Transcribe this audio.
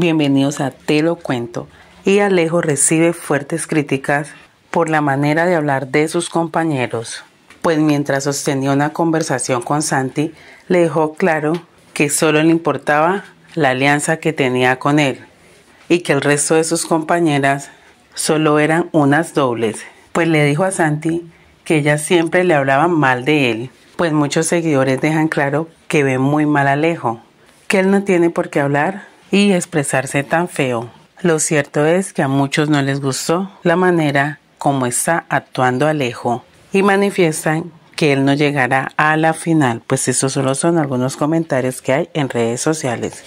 Bienvenidos a Te lo cuento. Y Alejo recibe fuertes críticas por la manera de hablar de sus compañeros, pues mientras sostenía una conversación con Santi, le dejó claro que solo le importaba la alianza que tenía con él y que el resto de sus compañeras solo eran unas dobles, pues le dijo a Santi que ellas siempre le hablaban mal de él, pues muchos seguidores dejan claro que ven muy mal a Alejo, que él no tiene por qué hablar y expresarse tan feo. Lo cierto es que a muchos no les gustó la manera como está actuando Alejo y manifiestan que él no llegará a la final, pues eso solo son algunos comentarios que hay en redes sociales.